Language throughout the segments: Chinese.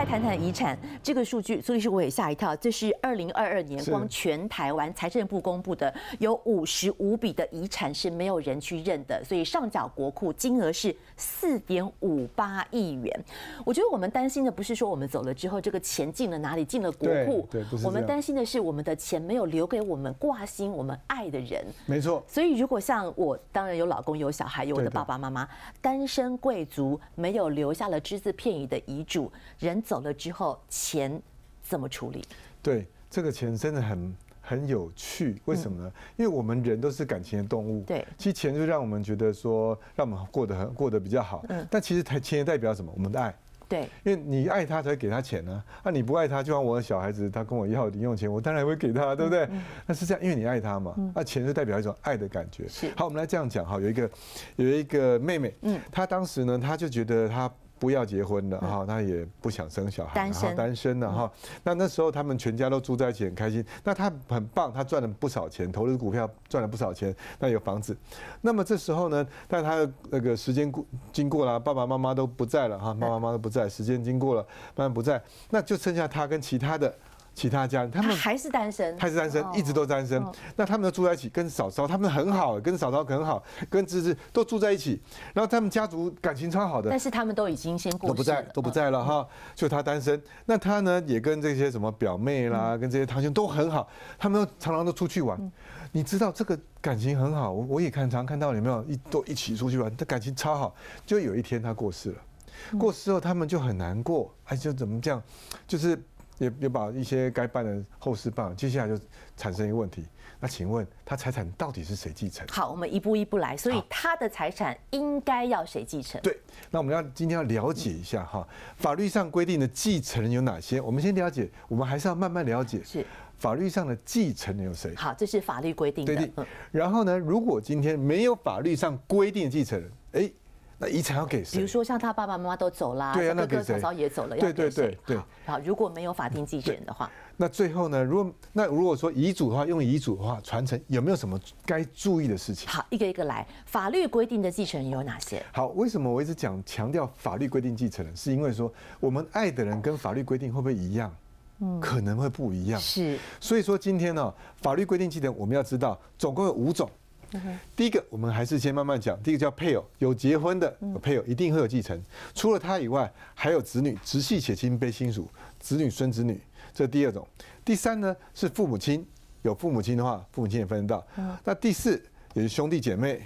再谈谈遗产这个数据，苏律师我也吓一跳。这是二零二二年光全台湾财政部公布的，有五十五笔的遗产是没有人去认的，所以上缴国库金额是四点五八亿元。我觉得我们担心的不是说我们走了之后这个钱进了哪里，进了国库，对，我们担心的是我们的钱没有留给我们挂心我们爱的人，没错。所以如果像我，当然有老公、有小孩、有我的爸爸妈妈，单身贵族没有留下了只字片语的遗嘱人。走了之后，钱怎么处理？对，这个钱真的很很有趣，为什么呢？因为我们人都是感情的动物，对。其实钱就让我们觉得说，让我们过得很过得比较好。嗯。但其实钱也代表什么？我们的爱。对。因为你爱他才给他钱呢。啊，你不爱他，就像我的小孩子，他跟我要零用钱，我当然会给他，对不对？那是这样，因为你爱他嘛。啊，钱是代表一种爱的感觉。是。好，我们来这样讲哈。有一个，有一个妹妹，嗯，她当时呢，她就觉得她。不要结婚了哈，他也不想生小孩，单身单身的哈。那那时候他们全家都住在一起，很开心。那他很棒，他赚了不少钱，投了股票赚了不少钱，那有房子。那么这时候呢，但他那个时间过经过了，爸爸妈妈都不在了哈，爸爸妈妈都不在，时间经过了，妈妈不在，那就剩下他跟其他的。其他家人，他们还是单身，还是单身，一直都单身。那他们都住在一起，跟嫂嫂他们很好，跟嫂嫂很好，跟芝芝都住在一起。然后他们家族感情超好的，但是他们都已经先过世在，都不在了哈。就他单身，那他呢也跟这些什么表妹啦，跟这些堂兄都很好，他们常常都出去玩。你知道这个感情很好，我我也看常看到有没有一都一起出去玩，他感情超好。就有一天他过世了，过世后他们就很难过，哎，就怎么这样，就是。也也把一些该办的后事办，接下来就产生一个问题，那请问他财产到底是谁继承？好，我们一步一步来，所以他的财产应该要谁继承？对，那我们要今天要了解一下哈，法律上规定的继承人有哪些？我们先了解，我们还是要慢慢了解，是法律上的继承人有谁？好，这是法律规定。对然后呢，如果今天没有法律上规定继承人，哎。那遗产要给谁？比如说像他爸爸妈妈都走啦，哥哥嫂嫂也走了，对对对对。好，如果没有法定继承人的话，那最后呢？如果那如果说遗嘱的话，用遗嘱的话传承，有没有什么该注意的事情？好，一个一个来，法律规定的继承人有哪些？好，为什么我一直讲强调法律规定继承人？是因为说我们爱的人跟法律规定会不会一样？可能会不一样。是，所以说今天呢，法律规定记承，我们要知道总共有五种。第一个，我们还是先慢慢讲。第一个叫配偶，有结婚的配偶一定会有继承。除了他以外，还有子女、直系血亲卑亲属、子女、孙子女，这第二种。第三呢是父母亲，有父母亲的话，父母亲也分得到。那第四也是兄弟姐妹。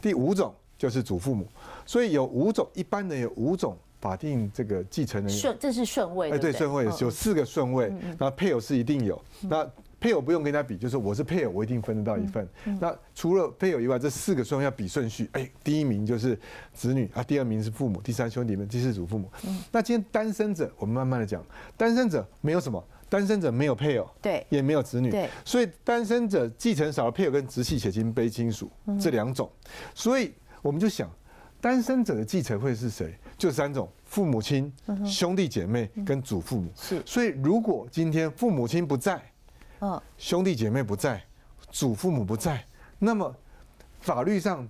第五种就是祖父母，所以有五种，一般人有五种法定这个继承人。顺，这是顺位。哎，对，顺位有四个顺位，那配偶是一定有。那配偶不用跟人家比，就是我是配偶，我一定分得到一份。那除了配偶以外，这四个顺要比顺序。哎，第一名就是子女啊，第二名是父母，第三兄弟们，第四祖父母。嗯。那今天单身者，我们慢慢的讲。单身者没有什么，单身者没有配偶，对，也没有子女，对。所以单身者继承少了配偶跟直系血亲卑亲属这两种。所以我们就想，单身者的继承会是谁？就三种：父母亲、兄弟姐妹跟祖父母。是。所以如果今天父母亲不在，兄弟姐妹不在，祖父母不在，那么法律上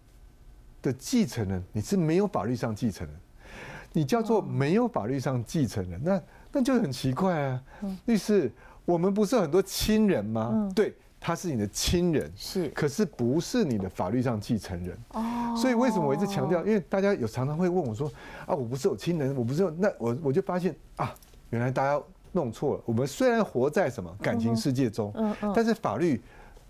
的继承人你是没有法律上继承人，你叫做没有法律上继承人，那那就很奇怪啊。律师，我们不是很多亲人吗？对，他是你的亲人，是，可是不是你的法律上继承人。哦，所以为什么我一直强调？因为大家有常常会问我说，啊，我不是有亲人，我不是有，那我我就发现啊，原来大家。弄错了。我们虽然活在什么感情世界中，但是法律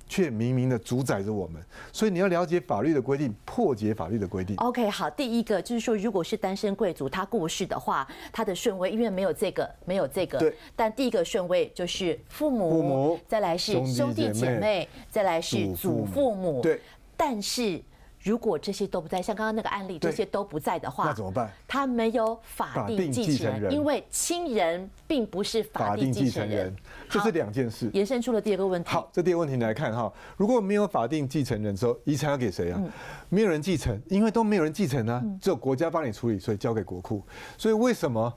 却明明的主宰着我们。所以你要了解法律的规定，破解法律的规定。OK，好。第一个就是说，如果是单身贵族他过世的话，他的顺位因为没有这个，没有这个。但第一个顺位就是父母，再来是兄弟姐妹，再来是祖父母。对。但是。如果这些都不在，像刚刚那个案例，这些都不在的话，那怎么办？他没有法定继承人，因为亲人并不是法定继承人。就这两件事，延伸出了第二个问题。好，这第二个问题来看哈，如果没有法定继承人之后，遗产要给谁啊？没有人继承，因为都没有人继承呢，只有国家帮你处理，所以交给国库。所以为什么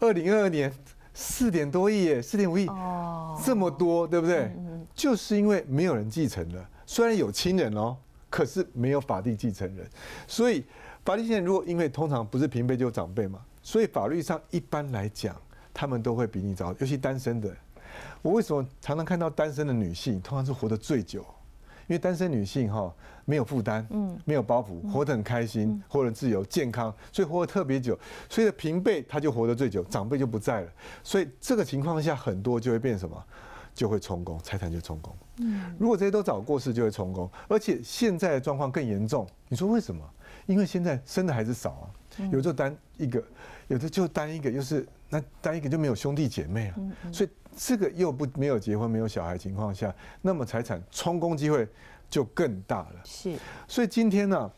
二零二二年四点多亿耶，四点五亿哦，这么多对不对？就是因为没有人继承了，虽然有亲人哦。可是没有法定继承人，所以法定继承如果因为通常不是平辈就长辈嘛，所以法律上一般来讲他们都会比你早，尤其单身的。我为什么常常看到单身的女性通常是活得最久？因为单身女性哈没有负担，嗯，没有包袱，活得很开心，活得自由，健康，所以活得特别久。所以平辈她就活得最久，长辈就不在了。所以这个情况下很多就会变什么？就会充公，财产就充公。嗯，如果这些都早过世，就会充公。而且现在的状况更严重，你说为什么？因为现在生的孩子少啊，有的单一个，有的就单一个，又是那单一个就没有兄弟姐妹啊。所以这个又不没有结婚、没有小孩情况下，那么财产充公机会就更大了。是，所以今天呢？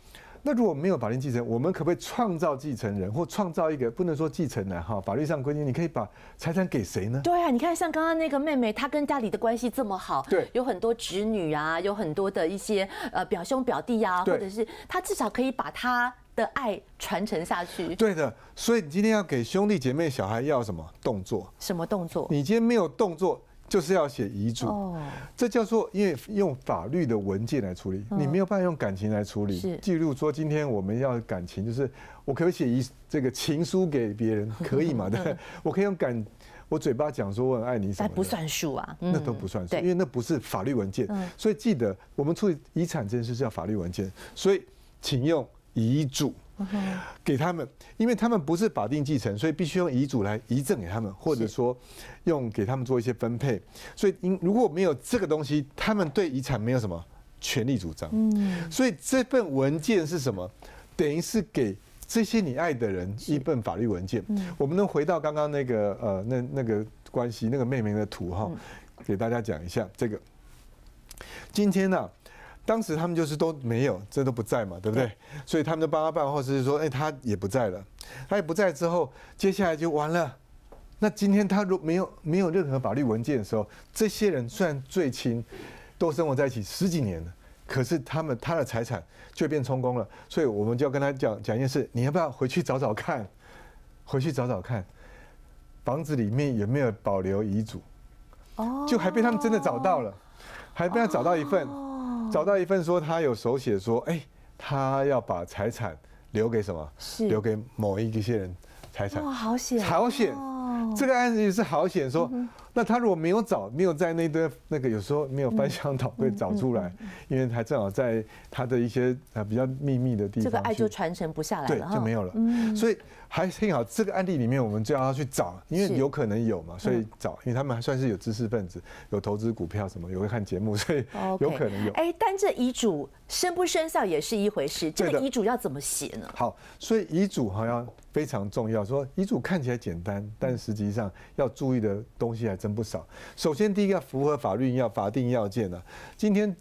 那如果没有法定继承，我们可不可以创造继承人或创造一个不能说继承人哈？法律上规定你可以把财产给谁呢？对啊，你看像刚刚那个妹妹，她跟家里的关系这么好，对，有很多侄女啊，有很多的一些呃表兄表弟啊，或者是她至少可以把她的爱传承下去。对的，所以你今天要给兄弟姐妹、小孩要什么动作？什么动作？你今天没有动作。就是要写遗嘱，这叫做因为用法律的文件来处理，你没有办法用感情来处理。记录说今天我们要感情，就是我可以写遗这个情书给别人，可以嘛？对，我可以用感，我嘴巴讲说我很爱你什么那不算数啊，那都不算数，因为那不是法律文件。所以记得我们处理遗产这件事叫法律文件，所以请用遗嘱。给他们，因为他们不是法定继承，所以必须用遗嘱来遗赠给他们，或者说用给他们做一些分配。所以，因如果没有这个东西，他们对遗产没有什么权利主张。嗯，所以这份文件是什么？等于是给这些你爱的人一份法律文件。我们能回到刚刚那个呃，那那个关系那个妹妹的图哈，给大家讲一下这个。今天呢？当时他们就是都没有，这都不在嘛，对不对？所以他们的爸爸、办或是说，哎，他也不在了，他也不在之后，接下来就完了。那今天他如没有没有任何法律文件的时候，这些人虽然最亲，都生活在一起十几年了，可是他们他的财产就变充公了。所以我们就要跟他讲讲一件事，你要不要回去找找看？回去找找看，房子里面有没有保留遗嘱？哦，就还被他们真的找到了，还被他找到一份。找到一份说他有手写说，哎，他要把财产留给什么？留给某一些人财产。哇，好险！好险！这个案子也是好险，说。那他如果没有找，没有在那堆那个，有时候没有翻箱倒柜找出来，因为他正好在他的一些啊比较秘密的地方，这个爱就传承不下来了，就没有了。所以还幸好这个案例里面，我们就要去找，因为有可能有嘛，所以找，因为他们还算是有知识分子，有投资股票什么，有会看节目，所以有可能有。哎，但这遗嘱。生不生效也是一回事，这个遗嘱要怎么写呢？好，所以遗嘱好像非常重要。说遗嘱看起来简单，但实际上要注意的东西还真不少。首先，第一个要符合法律要法定要件呢。今天。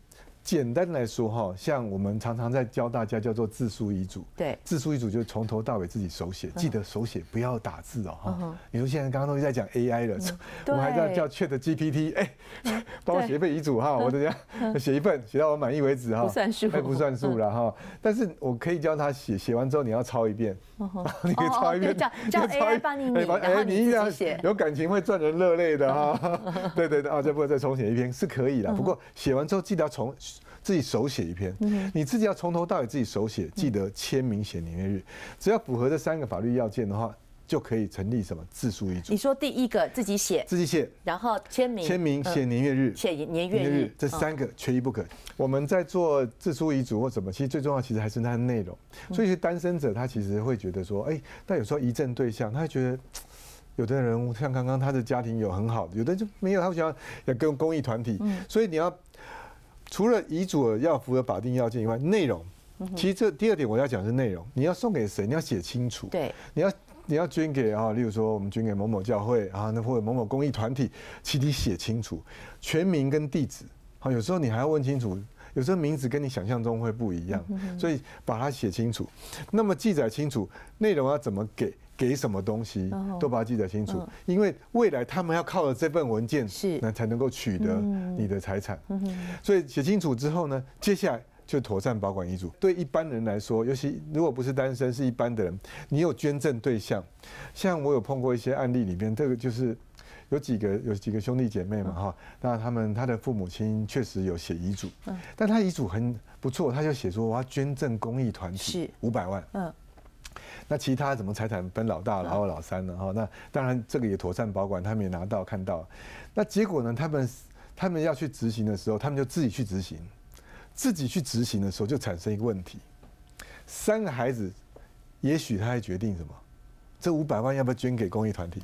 简单来说哈，像我们常常在教大家叫做自书遗嘱。对，自书遗嘱就从头到尾自己手写，记得手写，不要打字哦哈。你说现在刚刚都在讲 AI 了，我们还要叫 Chat GPT，哎，帮我写份遗嘱哈，我这样写一份，写到我满意为止哈，不算数，哎，不算数了哈。但是我可以教他写，写完之后你要抄一遍。你可以抄一篇，再抄一篇，哎，哎，你一定要有感情，会赚人热泪的哈。对对对，啊，再不，再重写一篇是可以的。不过写完之后记得要重自己手写一篇，你自己要从头到尾自己手写，记得签名写年月日，只要符合这三个法律要件的话。就可以成立什么自书遗嘱？你说第一个自己写，自己写，然后签名，签名写年月日，写年月日，这三个缺一不可。我们在做自书遗嘱或什么，其实最重要其实还是它的内容。所以单身者他其实会觉得说，哎，但有时候遗赠对象，他觉得有的人像刚刚他的家庭有很好的，有的就没有，他想要要跟公益团体。所以你要除了遗嘱要符合法定要件以外，内容其实这第二点我要讲是内容，你要送给谁，你要写清楚。对，你要。你要捐给啊，例如说我们捐给某某教会啊，那或者某某公益团体，其你写清楚全名跟地址，好，有时候你还要问清楚，有时候名字跟你想象中会不一样，所以把它写清楚，那么记载清楚内容要怎么给，给什么东西都把它记载清楚，因为未来他们要靠着这份文件是，那才能够取得你的财产，所以写清楚之后呢，接下来。就妥善保管遗嘱。对一般人来说，尤其如果不是单身，是一般的人，你有捐赠对象。像我有碰过一些案例，里面这个就是有几个有几个兄弟姐妹嘛，哈，那他们他的父母亲确实有写遗嘱，但他遗嘱很不错，他就写说我要捐赠公益团体五百万。嗯，那其他怎么财产分老大老然后老三呢？哈？那当然这个也妥善保管，他们也拿到看到。那结果呢？他们他们要去执行的时候，他们就自己去执行。自己去执行的时候，就产生一个问题：三个孩子，也许他还决定什么？这五百万要不要捐给公益团体？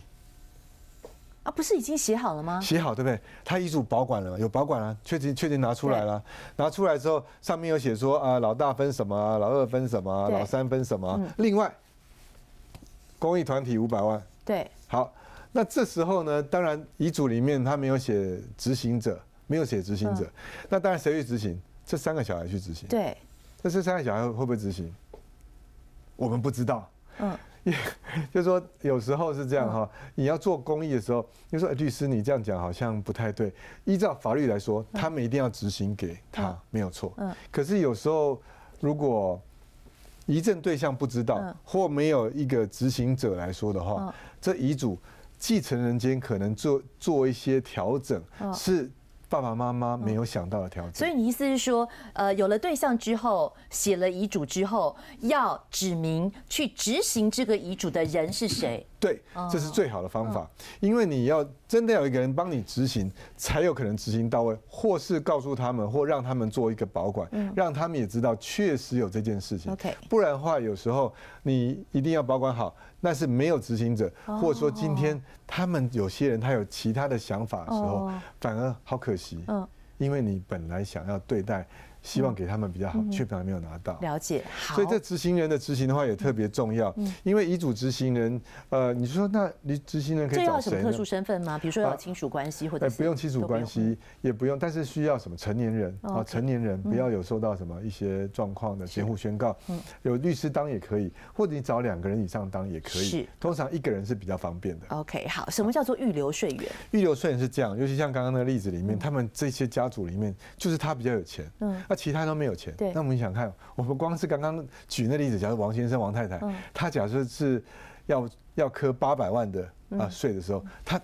啊，不是已经写好了吗？写好对不对？他遗嘱保管了，有保管了，确定确定拿出来了。拿出来之后，上面有写说啊，老大分什么，老二分什么，老三分什么。另外，公益团体五百万。对。好，那这时候呢？当然，遗嘱里面他没有写执行者，没有写执行者。那当然，谁去执行？这三个小孩去执行，对，那这三个小孩会不会执行？我们不知道。嗯，也 就说有时候是这样哈，你要做公益的时候，就说律师，你这样讲好像不太对。依照法律来说，他们一定要执行给他，没有错。嗯，可是有时候如果遗赠对象不知道或没有一个执行者来说的话，这遗嘱继承人间可能做做一些调整是。爸爸妈妈没有想到的条件，所以你意思是说，呃，有了对象之后，写了遗嘱之后，要指明去执行这个遗嘱的人是谁？对，这是最好的方法，因为你要真的有一个人帮你执行，才有可能执行到位，或是告诉他们，或让他们做一个保管，让他们也知道确实有这件事情。OK，不然的话，有时候你一定要保管好。那是没有执行者，或者说今天他们有些人他有其他的想法的时候，反而好可惜，因为你本来想要对待。希望给他们比较好，却反还没有拿到。了解，所以这执行人的执行的话也特别重要，因为遗嘱执行人，呃，你说那你执行人可以找谁要什么特殊身份吗？比如说有亲属关系或者？不用亲属关系，也不用，但是需要什么成年人啊？成年人不要有受到什么一些状况的监护宣告，有律师当也可以，或者你找两个人以上当也可以。是，通常一个人是比较方便的。OK，好，什么叫做预留税源？预留税源是这样，尤其像刚刚那个例子里面，他们这些家族里面，就是他比较有钱。嗯。那其他都没有钱，那我们想看，我们光是刚刚举那例子，假如王先生、王太太，他假设是要要磕八百万的啊税的时候，他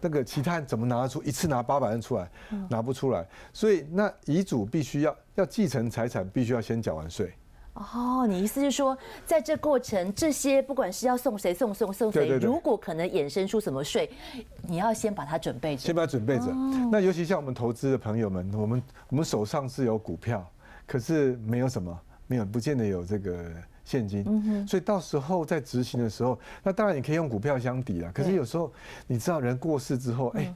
那个其他人怎么拿得出？一次拿八百万出来，拿不出来，所以那遗嘱必须要要继承财产，必须要先缴完税。哦，你意思是说，在这过程，这些不管是要送谁送送送谁，如果可能衍生出什么税，你要先把它准备着。先把它准备着。那尤其像我们投资的朋友们，我们我们手上是有股票，可是没有什么，没有不见得有这个现金，所以到时候在执行的时候，那当然你可以用股票相抵啊。可是有时候你知道，人过世之后，哎。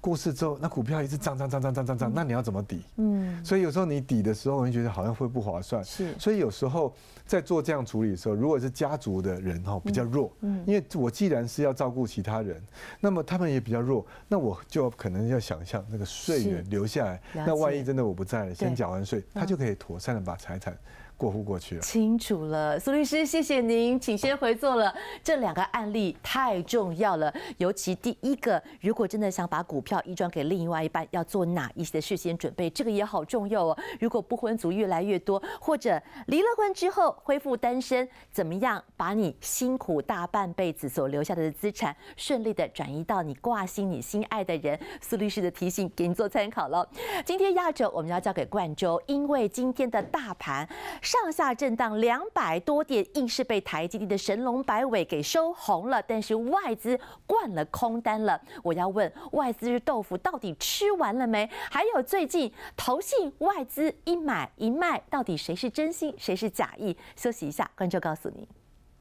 过世之后，那股票一直涨涨涨涨涨涨涨，那你要怎么抵？嗯，所以有时候你抵的时候，我就觉得好像会不划算。是，所以有时候在做这样处理的时候，如果是家族的人哈比较弱，嗯，因为我既然是要照顾其他人，那么他们也比较弱，那我就可能要想象那个税源留下来。那万一真的我不在了，先缴完税，他就可以妥善的把财产。过户过去，清楚了，苏律师，谢谢您，请先回座了。这两个案例太重要了，尤其第一个，如果真的想把股票移转给另外一半，要做哪一些事先准备？这个也好重要哦。如果不婚族越来越多，或者离了婚之后恢复单身，怎么样把你辛苦大半辈子所留下的资产顺利的转移到你挂心你心爱的人？苏律师的提醒给您做参考了。今天亚洲我们要交给冠州，因为今天的大盘。上下震荡两百多点，硬是被台积电的神龙摆尾给收红了。但是外资灌了空单了，我要问外资豆腐到底吃完了没？还有最近投信外资一买一卖，到底谁是真心，谁是假意？休息一下，关注告诉你。